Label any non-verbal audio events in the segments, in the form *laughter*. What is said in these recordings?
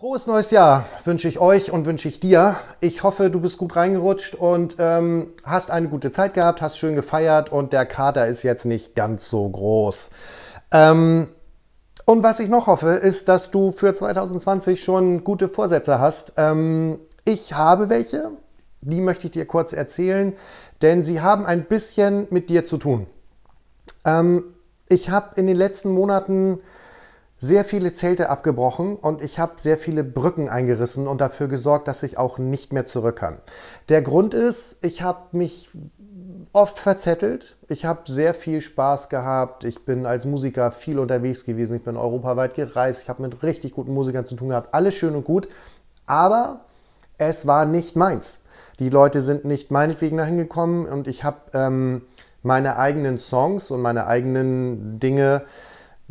Frohes neues Jahr wünsche ich euch und wünsche ich dir. Ich hoffe, du bist gut reingerutscht und ähm, hast eine gute Zeit gehabt, hast schön gefeiert und der Kater ist jetzt nicht ganz so groß. Ähm, und was ich noch hoffe, ist, dass du für 2020 schon gute Vorsätze hast. Ähm, ich habe welche, die möchte ich dir kurz erzählen, denn sie haben ein bisschen mit dir zu tun. Ähm, ich habe in den letzten Monaten sehr viele Zelte abgebrochen und ich habe sehr viele Brücken eingerissen und dafür gesorgt, dass ich auch nicht mehr zurück kann. Der Grund ist, ich habe mich oft verzettelt. Ich habe sehr viel Spaß gehabt. Ich bin als Musiker viel unterwegs gewesen. Ich bin europaweit gereist. Ich habe mit richtig guten Musikern zu tun gehabt. Alles schön und gut. Aber es war nicht meins. Die Leute sind nicht meinetwegen dahin gekommen und ich habe ähm, meine eigenen Songs und meine eigenen Dinge äh,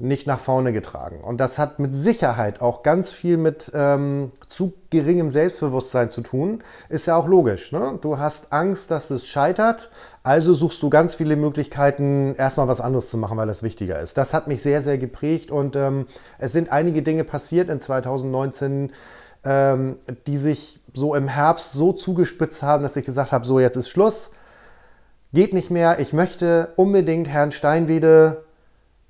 nicht nach vorne getragen. Und das hat mit Sicherheit auch ganz viel mit ähm, zu geringem Selbstbewusstsein zu tun. Ist ja auch logisch. Ne? Du hast Angst, dass es scheitert, also suchst du ganz viele Möglichkeiten, erstmal was anderes zu machen, weil das wichtiger ist. Das hat mich sehr, sehr geprägt und ähm, es sind einige Dinge passiert in 2019, ähm, die sich so im Herbst so zugespitzt haben, dass ich gesagt habe, so jetzt ist Schluss. Geht nicht mehr, ich möchte unbedingt Herrn Steinwede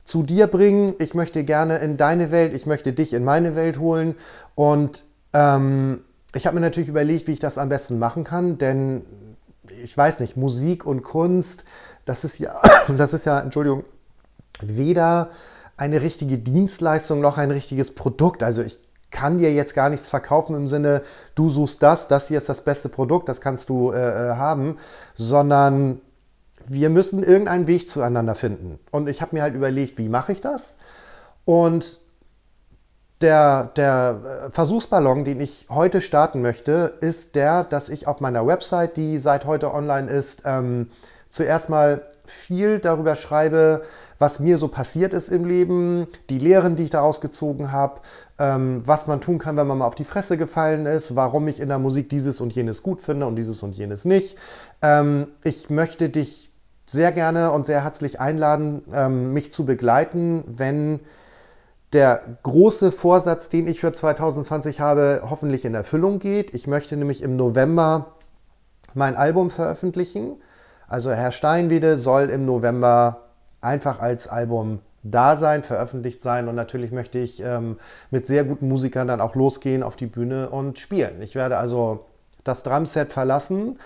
zu dir bringen, ich möchte gerne in deine Welt, ich möchte dich in meine Welt holen. Und ähm, ich habe mir natürlich überlegt, wie ich das am besten machen kann, denn ich weiß nicht, Musik und Kunst, das ist ja, *clears throat* das ist ja, Entschuldigung, weder eine richtige Dienstleistung noch ein richtiges Produkt. Also ich kann dir jetzt gar nichts verkaufen im Sinne, du suchst das, das hier ist das beste Produkt, das kannst du äh, äh haben, sondern wir müssen irgendeinen Weg zueinander finden. Und ich habe mir halt überlegt, wie mache ich das? Und der, der äh, Versuchsballon, den ich heute starten möchte, ist der, dass ich auf meiner Website, die seit heute online ist, ähm, zuerst mal viel darüber schreibe, was mir so passiert ist im Leben, die Lehren, die ich daraus gezogen habe, ähm, was man tun kann, wenn man mal auf die Fresse gefallen ist, warum ich in der Musik dieses und jenes gut finde und dieses und jenes nicht. Ähm, ich möchte dich sehr gerne und sehr herzlich einladen, ähm, mich zu begleiten, wenn der große Vorsatz, den ich für 2020 habe, hoffentlich in Erfüllung geht. Ich möchte nämlich im November mein Album veröffentlichen. Also Herr Steinwede soll im November einfach als Album da sein, veröffentlicht sein und natürlich möchte ich ähm, mit sehr guten Musikern dann auch losgehen auf die Bühne und spielen. Ich werde also das Drumset verlassen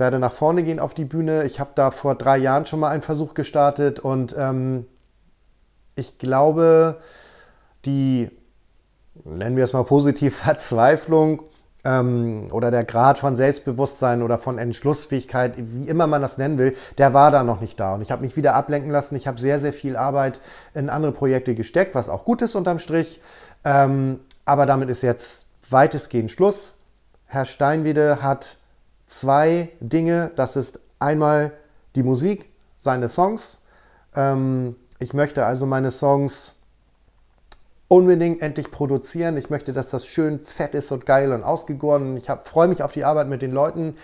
werde nach vorne gehen auf die Bühne. Ich habe da vor drei Jahren schon mal einen Versuch gestartet und ähm, ich glaube, die, nennen wir es mal positiv, *laughs* Verzweiflung ähm, oder der Grad von Selbstbewusstsein oder von Entschlussfähigkeit, wie immer man das nennen will, der war da noch nicht da. Und ich habe mich wieder ablenken lassen. Ich habe sehr, sehr viel Arbeit in andere Projekte gesteckt, was auch gut ist unterm Strich. Ähm, aber damit ist jetzt weitestgehend Schluss. Herr Steinwede hat zwei Dinge. Das ist einmal die Musik, seine Songs. Ähm, ich möchte also meine Songs unbedingt endlich produzieren. Ich möchte, dass das schön fett ist und geil und ausgegoren. Ich freue mich auf die Arbeit mit den Leuten,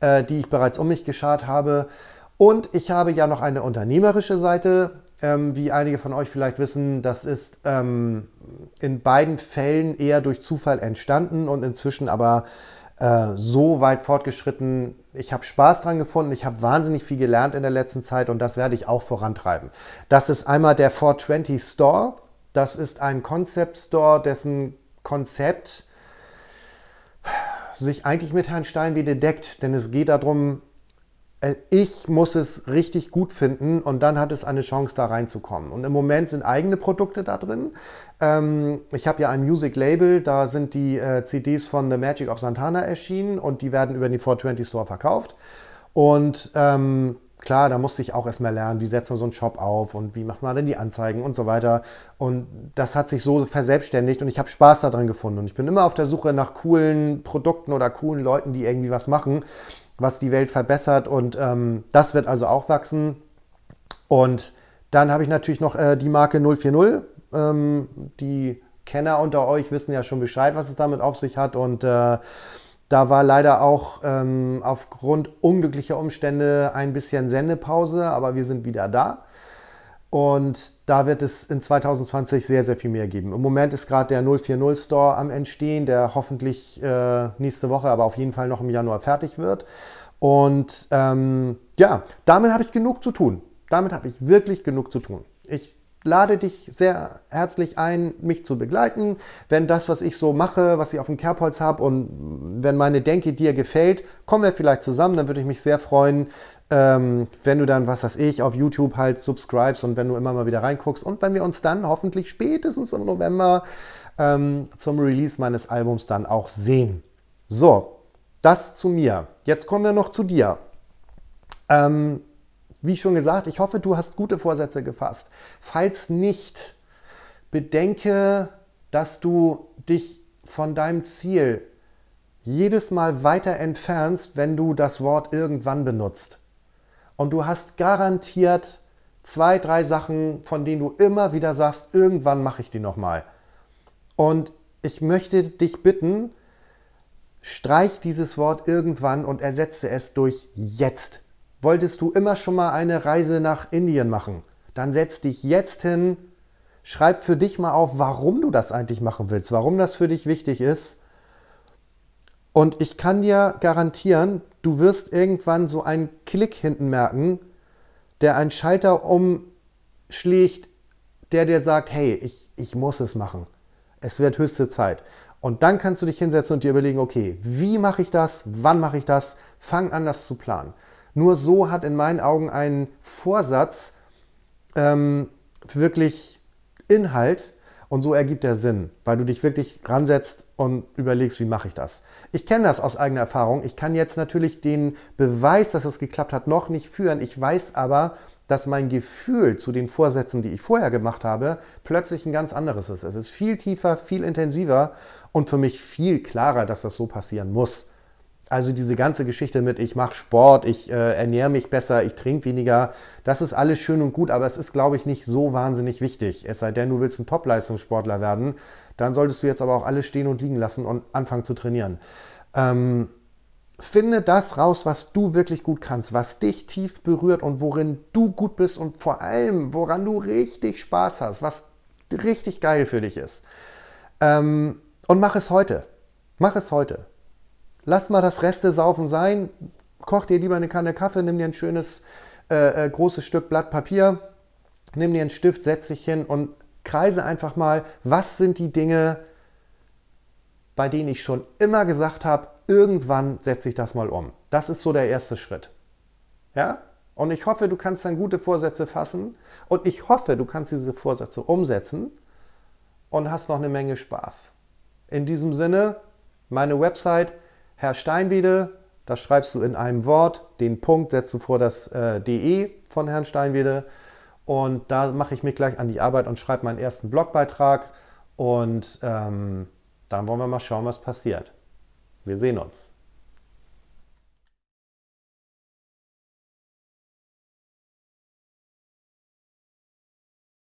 äh, die ich bereits um mich geschart habe. Und ich habe ja noch eine unternehmerische Seite. Ähm, wie einige von euch vielleicht wissen, das ist ähm, in beiden Fällen eher durch Zufall entstanden und inzwischen aber äh, so weit fortgeschritten. Ich habe Spaß dran gefunden, ich habe wahnsinnig viel gelernt in der letzten Zeit und das werde ich auch vorantreiben. Das ist einmal der 420 Store. Das ist ein Concept Store, dessen Konzept sich eigentlich mit Herrn Steinwede deckt, denn es geht darum, äh, ich muss es richtig gut finden und dann hat es eine Chance, da reinzukommen. Und im Moment sind eigene Produkte da drin. Ähm, ich habe ja ein Music Label, da sind die äh, CDs von The Magic of Santana erschienen und die werden über den 420 Store verkauft. Und ähm, klar, da musste ich auch erstmal lernen, wie setzt man so einen Shop auf und wie macht man denn die Anzeigen und so weiter. Und das hat sich so verselbstständigt und ich habe Spaß daran gefunden. Und ich bin immer auf der Suche nach coolen Produkten oder coolen Leuten, die irgendwie was machen was die Welt verbessert und ähm, das wird also auch wachsen. Und dann habe ich natürlich noch äh, die Marke 040. Ähm, die Kenner unter euch wissen ja schon Bescheid, was es damit auf sich hat und äh, da war leider auch ähm, aufgrund unglücklicher Umstände ein bisschen Sendepause, aber wir sind wieder da. Und da wird es in 2020 sehr, sehr viel mehr geben. Im Moment ist gerade der 040 Store am Entstehen, der hoffentlich äh, nächste Woche, aber auf jeden Fall noch im Januar fertig wird. Und ähm, ja, damit habe ich genug zu tun. Damit habe ich wirklich genug zu tun. Ich lade dich sehr herzlich ein, mich zu begleiten. Wenn das, was ich so mache, was ich auf dem Kerbholz habe und wenn meine Denke dir gefällt, kommen wir vielleicht zusammen. Dann würde ich mich sehr freuen, ähm, wenn du dann, was weiß ich, auf YouTube halt subscribes und wenn du immer mal wieder reinguckst und wenn wir uns dann hoffentlich spätestens im November ähm, zum Release meines Albums dann auch sehen. So, das zu mir. Jetzt kommen wir noch zu dir. Ähm, wie schon gesagt, ich hoffe, du hast gute Vorsätze gefasst. Falls nicht, bedenke, dass du dich von deinem Ziel jedes Mal weiter entfernst, wenn du das Wort irgendwann benutzt. Und du hast garantiert zwei, drei Sachen, von denen du immer wieder sagst, irgendwann mache ich die nochmal. Und ich möchte dich bitten, streich dieses Wort irgendwann und ersetze es durch jetzt. Wolltest du immer schon mal eine Reise nach Indien machen? Dann setz dich jetzt hin, schreib für dich mal auf, warum du das eigentlich machen willst, warum das für dich wichtig ist. Und ich kann dir garantieren, du wirst irgendwann so einen Klick hinten merken, der einen Schalter umschlägt, der dir sagt, hey, ich, ich muss es machen. Es wird höchste Zeit. Und dann kannst du dich hinsetzen und dir überlegen, okay, wie mache ich das? Wann mache ich das? Fang an, das zu planen. Nur so hat in meinen Augen ein Vorsatz ähm, wirklich Inhalt und so ergibt der Sinn, weil du dich wirklich ransetzt und überlegst, wie mache ich das. Ich kenne das aus eigener Erfahrung. Ich kann jetzt natürlich den Beweis, dass es geklappt hat, noch nicht führen. Ich weiß aber, dass mein Gefühl zu den Vorsätzen, die ich vorher gemacht habe, plötzlich ein ganz anderes ist. Es ist viel tiefer, viel intensiver und für mich viel klarer, dass das so passieren muss. Also diese ganze Geschichte mit, ich mache Sport, ich äh, ernähre mich besser, ich trinke weniger, das ist alles schön und gut, aber es ist, glaube ich, nicht so wahnsinnig wichtig. Es sei denn, du willst ein Top-Leistungssportler werden, dann solltest du jetzt aber auch alles stehen und liegen lassen und anfangen zu trainieren. Ähm, finde das raus, was du wirklich gut kannst, was dich tief berührt und worin du gut bist und vor allem, woran du richtig Spaß hast, was richtig geil für dich ist. Ähm, und mach es heute. Mach es heute. Lass mal das Reste saufen sein, koch dir lieber eine Kanne Kaffee, nimm dir ein schönes äh, äh, großes Stück Blatt Papier, nimm dir einen Stift, setz dich hin und kreise einfach mal, was sind die Dinge, bei denen ich schon immer gesagt habe, irgendwann setze ich das mal um. Das ist so der erste Schritt. Ja? Und ich hoffe, du kannst dann gute Vorsätze fassen und ich hoffe, du kannst diese Vorsätze umsetzen und hast noch eine Menge Spaß. In diesem Sinne, meine Website Herr Steinwede, da schreibst du in einem Wort, den Punkt setzt du vor das äh, DE von Herrn Steinwede und da mache ich mich gleich an die Arbeit und schreibe meinen ersten Blogbeitrag und ähm, dann wollen wir mal schauen, was passiert. Wir sehen uns.